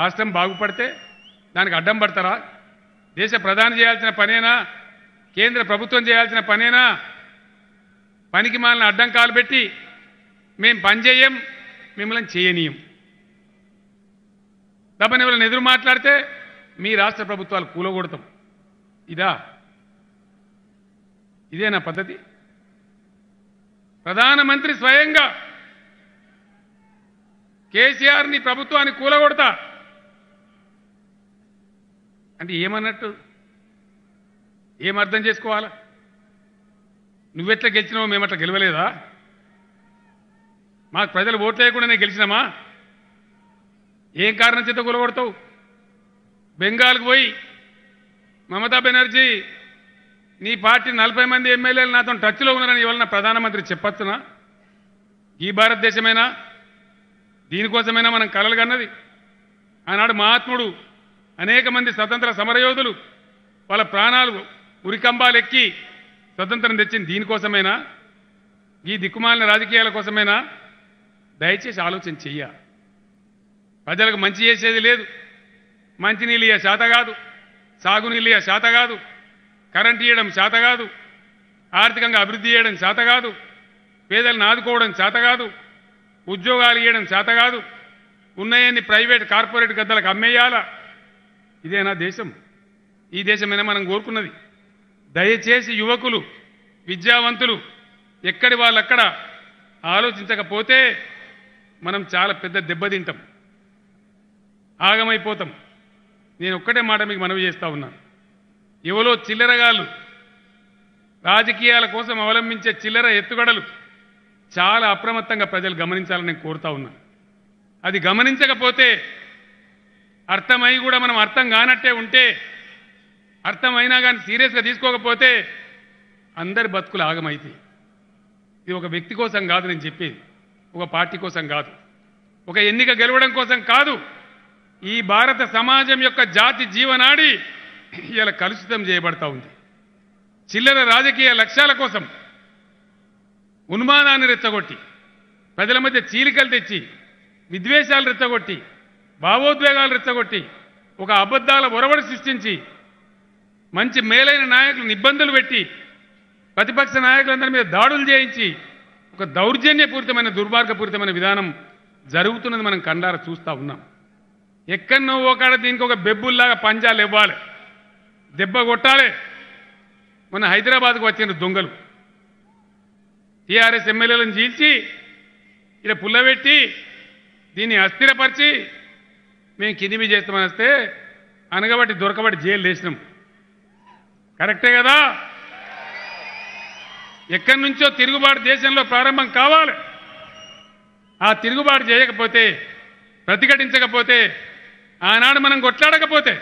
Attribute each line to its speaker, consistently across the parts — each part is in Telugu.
Speaker 1: రాష్ట్రం బాగుపడితే దానికి అడ్డం పడతారా దేశ ప్రధాని చేయాల్సిన పనేనా కేంద్ర ప్రభుత్వం చేయాల్సిన పనేనా పనికి అడ్డం కాలు పెట్టి మేము పనిచేయం మిమ్మల్ని చేయనీయం తప్పని ఎవరైనా ఎదురు మాట్లాడితే మీ రాష్ట్ర ప్రభుత్వాలు కూలగొడతాం ఇదా ఇదేనా పద్ధతి ప్రధానమంత్రి స్వయంగా కేసీఆర్ని ప్రభుత్వాన్ని కూలగొడతా అంటే ఏమన్నట్టు ఏమర్థం చేసుకోవాలా నువ్వెట్లా గెలిచినావు మేము అట్లా గెలవలేదా మాకు ప్రజలు ఓట్లేయకుండానే గెలిచినామా ఏం కారణం చేత కూలగొడతావు బెంగాల్కి పోయి మమతా బెనర్జీ నీ పార్టీ నలభై మంది ఎమ్మెల్యేలు నాతో టచ్లో ఉన్నారని ఇవాళ ప్రధానమంత్రి చెప్పచ్చునా ఈ భారతదేశమైనా దీనికోసమైనా మనం కలలు కన్నది ఆనాడు మహాత్ముడు అనేక మంది స్వతంత్ర సమరయోధులు వాళ్ళ ప్రాణాలు ఉరికంబాలెక్కి స్వతంత్రం తెచ్చింది దీనికోసమేనా ఈ దిక్కుమాలిన రాజకీయాల కోసమేనా దయచేసి ఆలోచన చెయ్య ప్రజలకు మంచి చేసేది లేదు మంచినీళ్ళు ఇయ్య శాత కాదు సాగునీళ్ళు ఇయ్య శాత కాదు కరెంట్ ఇవ్వడం శాత కాదు ఆర్థికంగా అభివృద్ధి చేయడం శాత కాదు పేదలను ఆదుకోవడం శాత కాదు ఉద్యోగాలు ఇవ్వడం శాత కాదు ఉన్నాయని ప్రైవేట్ కార్పొరేట్ గద్దలకు అమ్మేయాలా ఇదే నా దేశం ఈ దేశమైనా మనం కోరుకున్నది దయచేసి యువకులు విద్యావంతులు ఎక్కడి వాళ్ళక్కడ ఆలోచించకపోతే మనం చాలా పెద్ద దెబ్బతింటాం ఆగమైపోతాం నేను ఒక్కటే మాట మీకు మనవి చేస్తా ఉన్నాను ఎవరో చిల్లరగాళ్ళు రాజకీయాల కోసం అవలంబించే చిల్లర ఎత్తుగడలు చాలా అప్రమత్తంగా ప్రజలు గమనించాలని నేను కోరుతా ఉన్నాను అది గమనించకపోతే అర్థమై కూడా మనం అర్థం కానట్టే ఉంటే అర్థమైనా కానీ సీరియస్గా తీసుకోకపోతే అందరి బతుకులు ఆగమైతాయి ఇది ఒక వ్యక్తి కోసం కాదు నేను చెప్పేది ఒక పార్టీ కోసం కాదు ఒక ఎన్నిక గెలవడం కోసం కాదు ఈ భారత సమాజం యొక్క జాతి జీవనాడి ఇలా కలుషితం చేయబడతా ఉంది చిల్లర రాజకీయ లక్ష్యాల కోసం ఉన్మానాన్ని రెచ్చగొట్టి ప్రజల మధ్య చీలికలు తెచ్చి విద్వేషాలు రెచ్చగొట్టి భావోద్వేగాలు రెచ్చగొట్టి ఒక అబద్ధాల ఒరవడి సృష్టించి మంచి మేలైన నాయకులను ఇబ్బందులు పెట్టి ప్రతిపక్ష నాయకులందరి మీద దాడులు చేయించి ఒక దౌర్జన్యపూరితమైన దుర్మార్గపూరితమైన విధానం జరుగుతున్నది మనం కండార చూస్తూ ఉన్నాం ఎక్కడో ఒకడ దీనికి ఒక బెబ్బుల్లాగా పంజాలు ఇవ్వాలి దెబ్బ కొట్టాలి మన హైదరాబాద్కు వచ్చిన దొంగలు టీఆర్ఎస్ ఎమ్మెల్యేలను చీల్చి ఇలా పుల్లబెట్టి దీన్ని అస్థిరపరిచి మేము కింది చేస్తామని వస్తే అనగబట్టి దొరకబట్టి జైలు వేసినాం కరెక్టే కదా ఎక్కడి నుంచో తిరుగుబాటు దేశంలో ప్రారంభం కావాలి ఆ తిరుగుబాటు చేయకపోతే ప్రతిఘటించకపోతే ఆనాడు మనం కొట్లాడకపోతే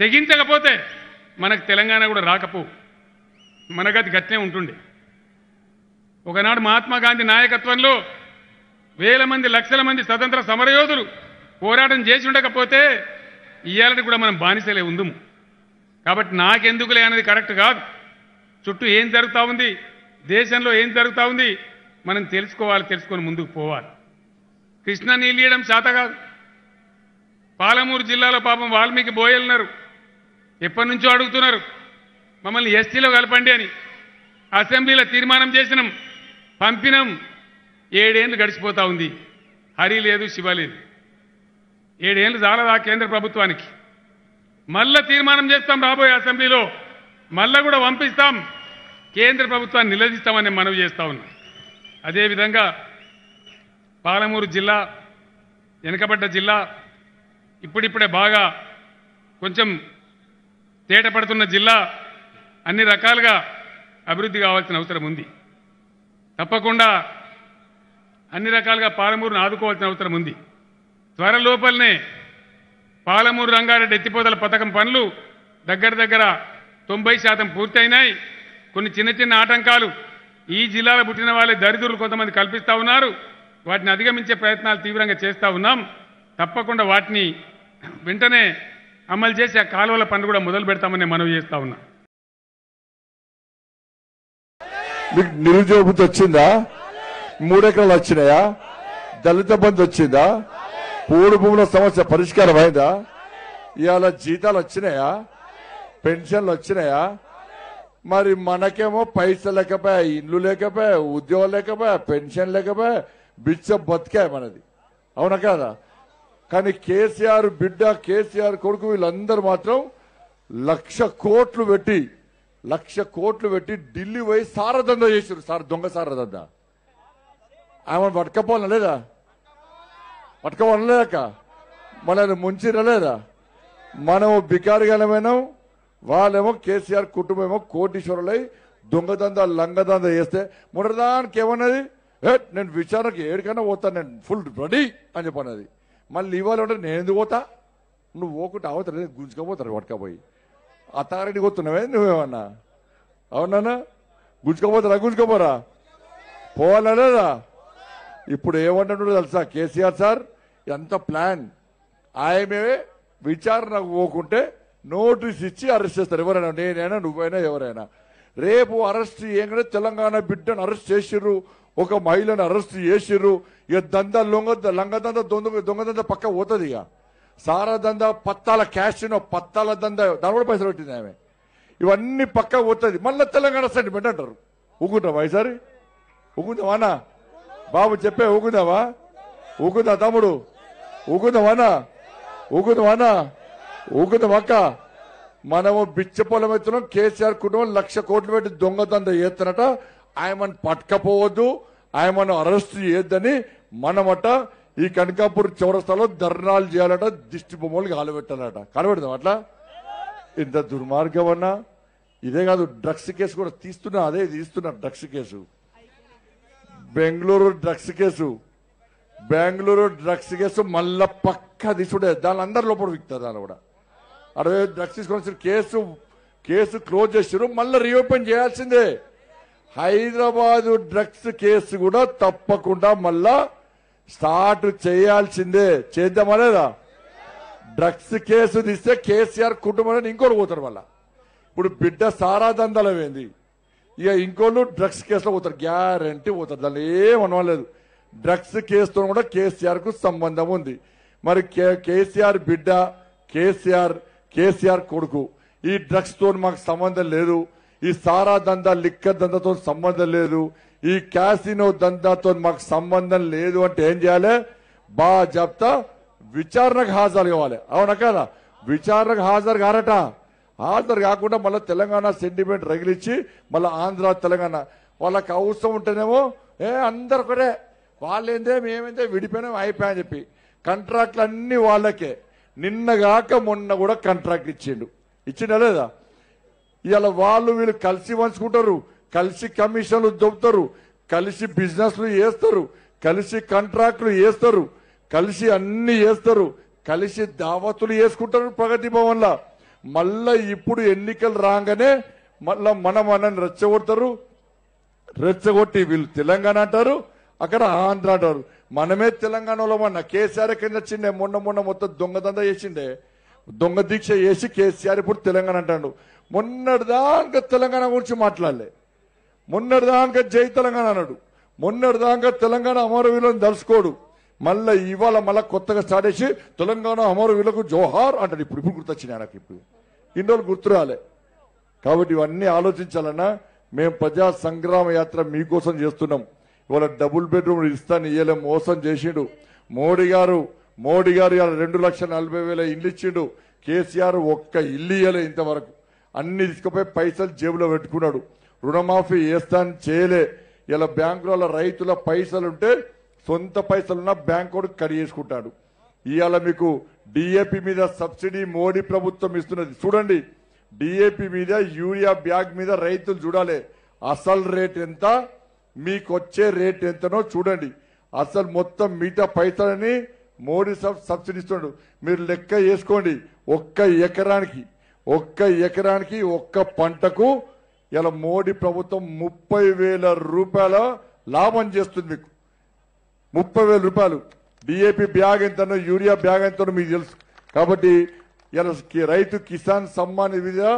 Speaker 1: తెగించకపోతే మనకు తెలంగాణ కూడా రాకపో మనగతి గట్లే ఉంటుండే ఒకనాడు మహాత్మా గాంధీ నాయకత్వంలో వేల మంది లక్షల మంది స్వతంత్ర సమరయోధులు పోరాటం చేసి ఉండకపోతే ఇయ్యాలని కూడా మనం బానిసలే ఉందము కాబట్టి నాకెందుకులే అనేది కరెక్ట్ కాదు చుట్టూ ఏం జరుగుతూ ఉంది దేశంలో ఏం జరుగుతూ ఉంది మనం తెలుసుకోవాలి తెలుసుకొని ముందుకు పోవాలి కృష్ణ నీళ్ళీయడం శాత కాదు పాలమూరు జిల్లాలో పాపం వాల్మీకి బోయలున్నారు ఎప్పటి నుంచో అడుగుతున్నారు మమ్మల్ని ఎస్టీలో కలపండి అని అసెంబ్లీలో తీర్మానం చేసినాం పంపినాం ఏడేళ్ళు గడిచిపోతూ ఉంది హరి లేదు శివ లేదు ఏడేళ్ళు చాలదా కేంద్ర ప్రభుత్వానికి మళ్ళా తీర్మానం చేస్తాం రాబోయే అసెంబ్లీలో మళ్ళా కూడా పంపిస్తాం కేంద్ర ప్రభుత్వాన్ని నిలదీస్తామని మనవి చేస్తా ఉన్నాం అదేవిధంగా పాలమూరు జిల్లా వెనకబడ్డ జిల్లా ఇప్పుడిప్పుడే బాగా కొంచెం తేటపడుతున్న జిల్లా అన్ని రకాలుగా అభివృద్ధి కావాల్సిన అవసరం ఉంది తప్పకుండా అన్ని రకాలుగా పాలమూరును ఆదుకోవాల్సిన అవసరం ఉంది త్వర లోపలనే పాలమూరు రంగారెడ్డి ఎత్తిపోతల పథకం పనులు దగ్గర దగ్గర తొంభై శాతం పూర్తయినాయి కొన్ని చిన్న చిన్న ఆటంకాలు ఈ జిల్లాలో పుట్టిన వాళ్ళే దరిద్రులు కొంతమంది కల్పిస్తూ ఉన్నారు వాటిని అధిగమించే ప్రయత్నాలు తీవ్రంగా చేస్తూ ఉన్నాం తప్పకుండా వాటిని వెంటనే అమలు చేసి ఆ కాలువల పనులు కూడా మొదలు పెడతామని మనవి చేస్తా ఉన్నా మీకు నిరుద్యోగం వచ్చిందా మూడెకరాలు
Speaker 2: వచ్చినాయా దళిత బంధు వచ్చిందా పూడు భూముల సమస్య పరిష్కారం అయిందా ఇవాళ జీతాలు వచ్చినాయా పెన్షన్లు వచ్చినాయా మరి మనకేమో పైసలు లేకపోయా ఇల్లు లేకపోయా ఉద్యోగం లేకపోయా పెన్షన్ లేకపోయా బిచ్చ బతికాయ మనది అవునా కాదా కానీ కేసీఆర్ బిడ్డ కేసీఆర్ కొడుకు వీళ్ళందరూ మాత్రం లక్ష కోట్లు పెట్టి లక్ష కోట్లు పెట్టి ఢిల్లీ పోయి సారదంద చేశారు సార్ దొంగ సారదంద ఆమె పట్టుకపోలేదా లేదా పట్టుకోవడలేక మనల్ని ముంచిరలేదా మనము బికారిగలమేనాం వాళ్ళేమో కేసీఆర్ కుటుంబమేమో కోటీశ్వరులై దొంగదంద లంగదంద చేస్తే మునరదానికి ఏమన్నది ఏట్ నేను విచారణకి ఏడికన్నా పోతాను నేను ఫుల్ రెడీ అని చెప్పన్నది మళ్ళీ ఇవాళ ఉంటే నేను ఎందుకు పోతా నువ్వు పోకుంటే అవతల గుంజుకపోతారు పట్టుకపోయి అత్తారెడ్డి కొత్తున్నావే నువ్వేమన్నా అవునా గుంజుకపోతారా గుంజుకోపోరా పోవాలా లేదా ఇప్పుడు ఏమంటున్నాడు తెలుసా కేసీఆర్ సార్ ఎంత ప్లాన్ ఆయమే విచారణ పోకుంటే నోటీస్ ఇచ్చి అరెస్ట్ చేస్తారు ఎవరైనా నేనైనా నువ్వైనా ఎవరైనా రేపు అరెస్ట్ ఏంటంటే తెలంగాణ బిడ్డను అరెస్ట్ చేసిర్రు ఒక మహిళను అరెస్ట్ చేసిర్రు ఇక దంద లొంగ లంగదంద దొంగ దొంగదంద పక్క పోతుంది ఇక సారా దంద పత్తాల క్యాష్ పత్తాల దంద దాని కూడా పైసలు పెట్టింది ఆమె ఇవన్నీ పక్క పోతుంది మళ్ళీ తెలంగాణ సెంటిమెంట్ అంటారు ఊకుంటాం ఈసారి ఊకుంటాం అన్నా బాబు చెప్పే ఊగుదావా ఊగుదా తమ్ముడు ఊగుదావానా ఊగుదావానా ఊగుదామక్క మనము బిచ్చ పొలం ఎత్తున్నాం కేసీఆర్ కుటుంబం లక్ష కోట్లు పెట్టి దొంగతంద ఎత్తనట ఆయమను పట్టుకపోవద్దు ఆయమను అరెస్ట్ చేయొద్దని మనమట ఈ కనకాపూర్ చౌరస్తాలో ధర్నాలు చేయాలట దిష్టి బొమ్మలు కాలబెట్టాలట కాలబెడదాం అట్లా ఇంత దుర్మార్గం అన్నా ఇదే కాదు డ్రగ్స్ కేసు కూడా తీస్తున్నా అదే తీస్తున్నా drugs case Bengaluru drugs case Bengaluru drugs case మళ్ళా పక్క తీసుడే దాని అందరి లోపల విక్తారు దాని కూడా అరవై డ్రగ్స్ తీసుకొని కేసు కేసు క్లోజ్ చేసారు మళ్ళీ రీఓపెన్ చేయాల్సిందే హైదరాబాదు డ్రగ్స్ కేసు కూడా తప్పకుండా మళ్ళా స్టార్ట్ చేయాల్సిందే చేద్దామా లేదా డ్రగ్స్ కేసు తీస్తే కేసీఆర్ కుటుంబం ఇంకోటి పోతారు మళ్ళా ఇప్పుడు బిడ్డ సారా దందలమైంది ఇక ఇంకోళ్ళు డ్రగ్స్ కేసులో పోతారు గ్యారంటీ పోతారు దాని లేదు డ్రగ్స్ కేసుతో కూడా కేసీఆర్కు సంబంధం ఉంది మరి కేసీఆర్ బిడ్డ కేసీఆర్ కేసీఆర్ కొడుకు ఈ తో మాకు సంబంధం లేదు ఈ సారా దందా లిక్కర్ దందాతో సంబంధం లేదు ఈ క్యాసినో దందాతో మాకు సంబంధం లేదు అంటే ఏం చేయాలి బా చెప్తా విచారణకు హాజరు కావాలి అవునా కదా విచారణకు హాజరు కారట ఆంధ్ర కాకుండా మళ్ళీ తెలంగాణ సెంటిమెంట్ రగిలిచ్చి మళ్ళీ ఆంధ్ర తెలంగాణ వాళ్ళకి అవసరం ఉంటేనేమో ఏ అందరు ఒకటే ఏందే మేమేందే విడిపోయినాం అయిపోయా చెప్పి కంట్రాక్ట్లు అన్ని వాళ్ళకే నిన్న కాక మొన్న కూడా కంట్రాక్ట్ ఇచ్చిండు ఇచ్చిండ లేదా ఇవాళ వాళ్ళు వీళ్ళు కలిసి పంచుకుంటారు కలిసి కమిషన్లు దొబ్బుతారు కలిసి బిజినెస్లు చేస్తారు కలిసి కంట్రాక్ట్లు వేస్తారు కలిసి అన్ని వేస్తారు కలిసి దావతులు చేసుకుంటారు ప్రగతి భవన్లో మళ్ళా ఇప్పుడు ఎన్నికలు రాగానే మళ్ళా మన మనని రెచ్చగొడతారు రెచ్చగొట్టి వీళ్ళు తెలంగాణ అంటారు అక్కడ ఆంధ్ర అంటారు మనమే తెలంగాణలో మన కేసీఆర్ కింద వచ్చిండే మొన్న మొన్న మొత్తం దొంగదంద చేసిండే దొంగ దీక్ష చేసి కేసీఆర్ ఇప్పుడు తెలంగాణ అంటాడు మొన్నటిదాకా తెలంగాణ గురించి మాట్లాడలే మొన్నటిదాకా జై తెలంగాణ అన్నాడు మొన్నటిదాకా తెలంగాణ అమరవీరులను తలుసుకోడు మళ్ళీ ఇవాళ మళ్ళీ కొత్తగా స్టార్ట్ చేసి తెలంగాణ అమరవీరులకు జోహార్ అంటాడు ఇప్పుడు ఇప్పుడు గుర్తొచ్చింది ఆయనకి ఇప్పుడు ఇన్ని రోజులు రాలే కాబట్టి ఇవన్నీ ఆలోచించాలన్నా మేము ప్రజా సంగ్రామ యాత్ర మీకోసం చేస్తున్నాం ఇవాళ డబుల్ బెడ్రూమ్ ఇస్తాను ఇయ్యలే మోసం చేసిండు మోడీ గారు మోడీ గారు ఇవాళ రెండు లక్షల నలభై వేల ఇల్లు ఇచ్చిండు కేసీఆర్ ఒక్క ఇల్లు ఇయ్యలే ఇంతవరకు అన్ని తీసుకుపోయి పైసలు జేబులో పెట్టుకున్నాడు రుణమాఫీ చేస్తాను చేయలే ఇలా బ్యాంకుల రైతుల పైసలుంటే సొంత పైసలున్నా బ్యాంకు కూడా కడిగేసుకుంటాడు ఇవాళ మీకు డిఏపి మీద సబ్సిడీ మోడీ ప్రభుత్వం ఇస్తున్నది చూడండి డిఏపి మీద యూరియా బ్యాగ్ మీద రైతులు చూడాలి అసలు రేట్ ఎంత మీకు వచ్చే రేట్ ఎంతనో చూడండి అసలు మొత్తం మిగతా పైసలని మోడీ సబ్ సబ్సిడీ ఇస్తున్నాడు మీరు లెక్క వేసుకోండి ఒక్క ఎకరానికి ఒక్క ఎకరానికి ఒక్క పంటకు ఇలా మోడీ ప్రభుత్వం ముప్పై రూపాయల లాభం చేస్తుంది మీకు ముప్పై రూపాయలు డిఏపి బ్యాగ్ ఎంతనో యూరియా బ్యాగ్ ఎంతనో మీకు తెలుసు కాబట్టి రైతు కిసాన్ సమ్మాన్ ఇదిగా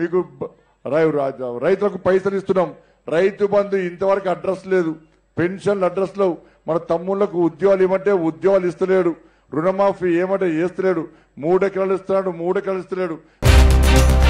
Speaker 2: మీకు రైతులకు పైసలు ఇస్తున్నాం రైతు బంధు ఇంతవరకు అడ్రస్ లేదు పెన్షన్లు అడ్రస్ లేవు మన తమ్ముళ్లకు ఉద్యోగాలు ఇవ్వంటే ఉద్యోగాలు ఇస్తలేడు రుణమాఫీ ఏమంటే వేస్తలేడు మూడెకరాలు ఇస్తున్నాడు మూడెకరాలు ఇస్తలేడు